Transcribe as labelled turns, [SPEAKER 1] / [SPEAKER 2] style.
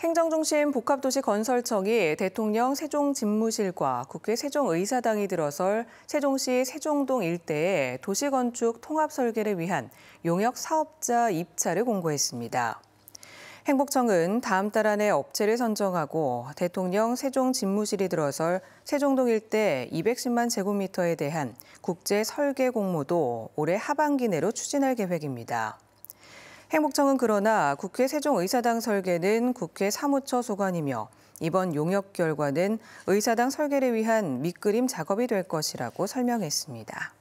[SPEAKER 1] 행정중심 복합도시 건설청이 대통령 세종집무실과 국회 세종의사당이 들어설 세종시 세종동 일대의 도시건축 통합설계를 위한 용역 사업자 입찰을 공고했습니다. 행복청은 다음 달 안에 업체를 선정하고 대통령 세종집무실이 들어설 세종동 일대 210만 제곱미터에 대한 국제 설계 공모도 올해 하반기 내로 추진할 계획입니다. 행복청은 그러나 국회 세종의사당 설계는 국회 사무처 소관이며 이번 용역 결과는 의사당 설계를 위한 밑그림 작업이 될 것이라고 설명했습니다.